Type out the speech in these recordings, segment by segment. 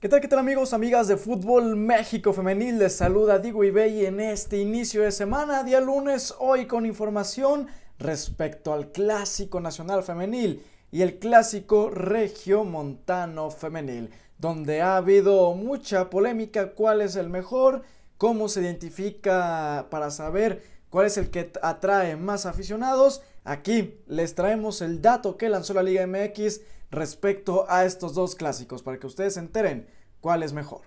¿Qué tal, qué tal amigos, amigas de Fútbol México Femenil? Les saluda Diego Ibey en este inicio de semana, día lunes, hoy con información respecto al Clásico Nacional Femenil y el Clásico Regio Montano Femenil, donde ha habido mucha polémica cuál es el mejor, cómo se identifica para saber ¿Cuál es el que atrae más aficionados? Aquí les traemos el dato que lanzó la Liga MX respecto a estos dos clásicos para que ustedes se enteren cuál es mejor.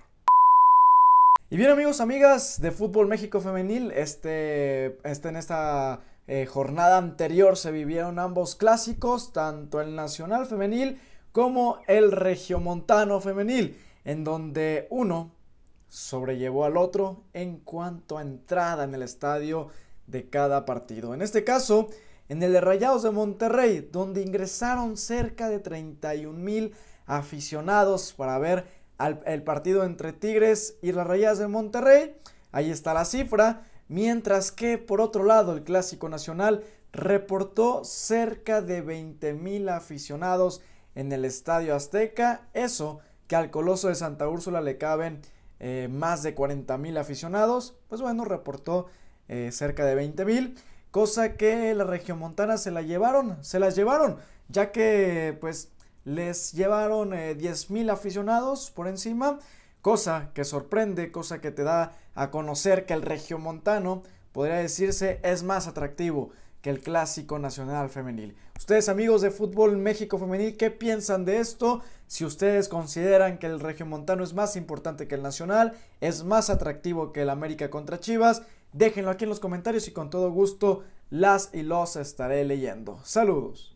Y bien amigos, amigas de Fútbol México Femenil, este, este en esta eh, jornada anterior se vivieron ambos clásicos, tanto el Nacional Femenil como el Regiomontano Femenil, en donde uno sobrellevó al otro en cuanto a entrada en el estadio de cada partido. En este caso, en el de Rayados de Monterrey, donde ingresaron cerca de 31 mil aficionados para ver el partido entre Tigres y las Rayadas de Monterrey. Ahí está la cifra. Mientras que, por otro lado, el Clásico Nacional reportó cerca de 20 mil aficionados en el Estadio Azteca. Eso que al Coloso de Santa Úrsula le caben eh, más de 40 mil aficionados. Pues bueno, reportó eh, cerca de 20 mil, cosa que la región montana se la llevaron, se las llevaron, ya que pues les llevaron 10.000 eh, mil aficionados por encima, cosa que sorprende, cosa que te da a conocer que el regiomontano podría decirse es más atractivo que el clásico nacional femenil. Ustedes amigos de Fútbol México Femenil, ¿qué piensan de esto? Si ustedes consideran que el regiomontano es más importante que el nacional, es más atractivo que el América contra Chivas, Déjenlo aquí en los comentarios y con todo gusto las y los estaré leyendo. Saludos.